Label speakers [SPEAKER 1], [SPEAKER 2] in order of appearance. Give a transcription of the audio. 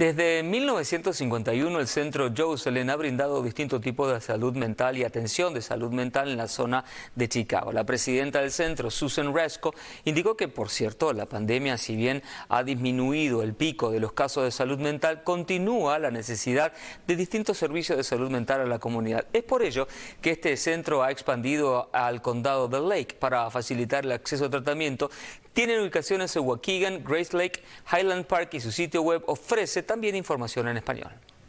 [SPEAKER 1] Desde 1951 el centro Jocelyn ha brindado distintos tipos de salud mental y atención de salud mental en la zona de Chicago. La presidenta del centro, Susan Resco, indicó que, por cierto, la pandemia, si bien ha disminuido el pico de los casos de salud mental, continúa la necesidad de distintos servicios de salud mental a la comunidad. Es por ello que este centro ha expandido al condado de Lake para facilitar el acceso a tratamiento. Tienen ubicaciones en Waukegan, Grace Lake, Highland Park y su sitio web ofrece también información en español.